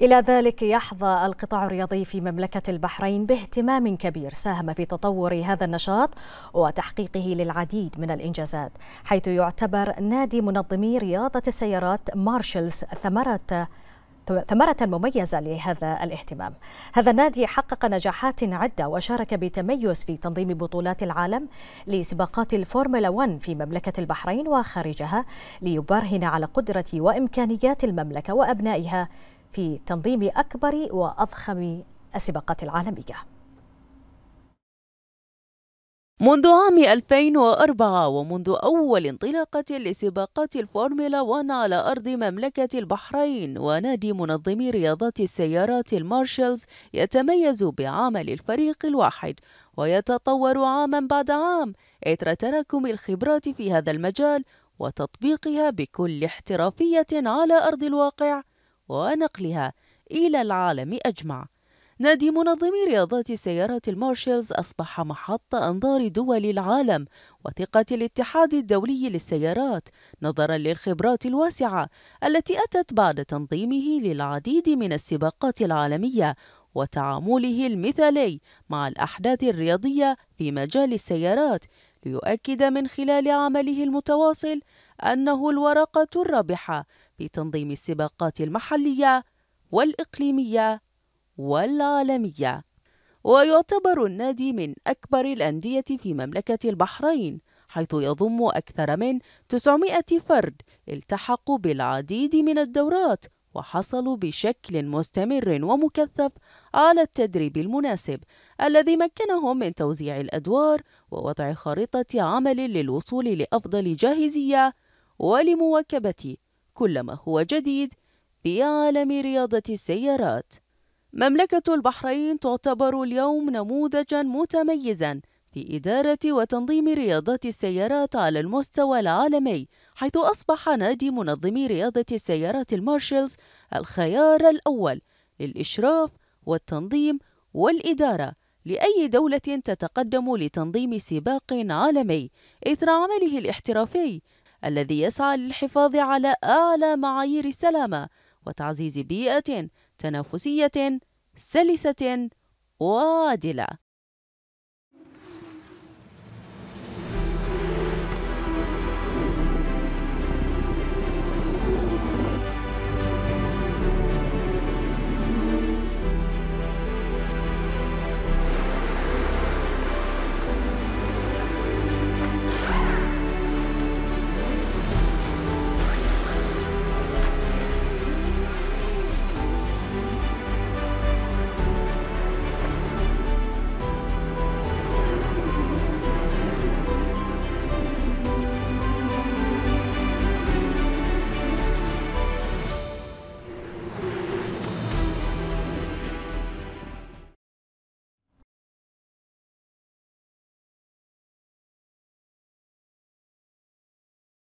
إلى ذلك يحظى القطاع الرياضي في مملكة البحرين باهتمام كبير ساهم في تطور هذا النشاط وتحقيقه للعديد من الإنجازات حيث يعتبر نادي منظمي رياضة السيارات مارشلز ثمرة ثمرة مميزة لهذا الاهتمام هذا النادي حقق نجاحات عدة وشارك بتميز في تنظيم بطولات العالم لسباقات الفورمولا 1 في مملكة البحرين وخارجها ليبرهن على قدرة وإمكانيات المملكة وأبنائها في تنظيم أكبر وأضخم السباقات العالمية منذ عام 2004 ومنذ أول انطلاقة لسباقات الفورميلا 1 على أرض مملكة البحرين ونادي منظمي رياضات السيارات المارشلز يتميز بعمل الفريق الواحد ويتطور عاما بعد عام إثر تراكم الخبرات في هذا المجال وتطبيقها بكل احترافية على أرض الواقع ونقلها إلى العالم أجمع نادي منظمي رياضات سيارات المارشلز أصبح محط أنظار دول العالم وثقة الاتحاد الدولي للسيارات نظرا للخبرات الواسعة التي أتت بعد تنظيمه للعديد من السباقات العالمية وتعامله المثالي مع الأحداث الرياضية في مجال السيارات ليؤكد من خلال عمله المتواصل أنه الورقة الرابحة بتنظيم السباقات المحلية والإقليمية والعالمية ويعتبر النادي من أكبر الأندية في مملكة البحرين حيث يضم أكثر من 900 فرد التحقوا بالعديد من الدورات وحصلوا بشكل مستمر ومكثف على التدريب المناسب الذي مكنهم من توزيع الأدوار ووضع خريطة عمل للوصول لأفضل جاهزية ولمواكبة كل ما هو جديد في عالم رياضة السيارات مملكة البحرين تعتبر اليوم نموذجا متميزا في إدارة وتنظيم رياضات السيارات على المستوى العالمي حيث أصبح نادي منظمي رياضة السيارات المارشلز الخيار الأول للإشراف والتنظيم والإدارة لأي دولة تتقدم لتنظيم سباق عالمي إثر عمله الاحترافي الذي يسعى للحفاظ على أعلى معايير السلامة وتعزيز بيئة تنافسية سلسة وعادلة